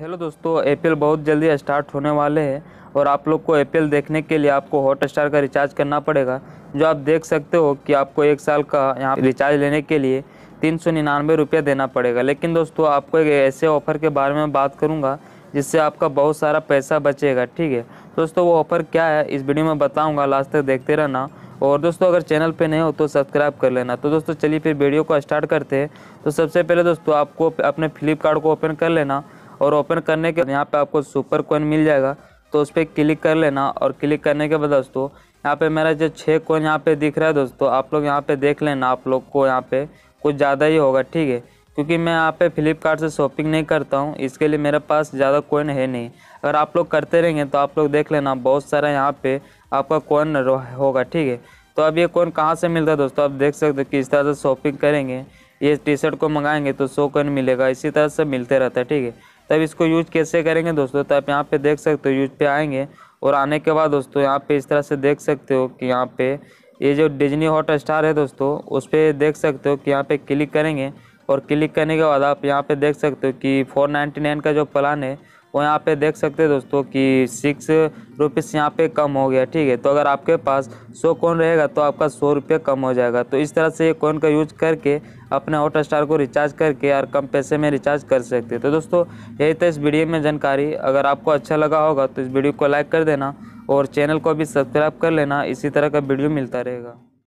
hello दोस्तों appeal बहुत जल्दी स्टार्ट होने वाले हैं और आप लोग को एपिल देखने के लिए आपको हॉट स्टार का रिचार्ज करना पड़ेगा जो आप देख सकते हो कि आपको एक साल का यहाँ रिचार्ज लेने के लिए तीन सौ निन्यानवे रुपये देना पड़ेगा लेकिन दोस्तों आपको एक ऐसे ऑफ़र के बारे में बात करूँगा जिससे आपका बहुत सारा पैसा बचेगा ठीक है दोस्तों वो ऑफ़र क्या है इस वीडियो में बताऊँगा लास्ट तक देखते रहना और दोस्तों अगर चैनल पे नए हो तो सब्सक्राइब कर लेना तो दोस्तों चलिए फिर वीडियो को स्टार्ट करते हैं तो सबसे पहले दोस्तों आपको अपने फ्लिपकार्ट को ओपन कर लेना और ओपन करने के यहाँ पे आपको सुपर कोइन मिल जाएगा तो उस पर क्लिक कर लेना और क्लिक करने के बाद दोस्तों यहाँ पे मेरा जो छः कोइन यहाँ पे दिख रहा है दोस्तों आप लोग यहाँ पे देख लेना आप लोग को यहाँ पे कुछ ज़्यादा ही होगा ठीक है क्योंकि मैं यहाँ पे फ्लिपकार्ट से शॉपिंग नहीं करता हूँ इसके लिए मेरे पास ज़्यादा कोइन है नहीं अगर आप लोग करते रहेंगे तो आप लोग देख लेना बहुत सारा यहाँ पे आपका कोइन होगा ठीक है तो अब ये कोइन कहाँ से मिलता है दोस्तों आप देख सकते हो किस तरह से शॉपिंग करेंगे ये टी शर्ट को मंगाएंगे तो सौ कोइन मिलेगा इसी तरह से मिलते रहता है ठीक है तब इसको यूज कैसे करेंगे दोस्तों तो आप यहाँ पे देख सकते हो यूज पे आएंगे और आने के बाद दोस्तों यहाँ पे इस तरह से देख सकते हो कि यहाँ पे ये जो डिजनी हॉट स्टार है दोस्तों उस पर देख सकते हो कि यहाँ पे क्लिक करेंगे और क्लिक करने के बाद आप यहाँ पे देख सकते हो कि फोर नाइन का जो प्लान है वो यहाँ पे देख सकते हैं दोस्तों कि सिक्स रुपीज़ यहाँ पे कम हो गया ठीक है तो अगर आपके पास सौ कौन रहेगा तो आपका सौ रुपये कम हो जाएगा तो इस तरह से ये कॉइन का यूज करके अपने हॉट स्टार को रिचार्ज करके और कम पैसे में रिचार्ज कर सकते हैं तो दोस्तों यही था इस वीडियो में जानकारी अगर आपको अच्छा लगा होगा तो इस वीडियो को लाइक कर देना और चैनल को भी सब्सक्राइब कर लेना इसी तरह का वीडियो मिलता रहेगा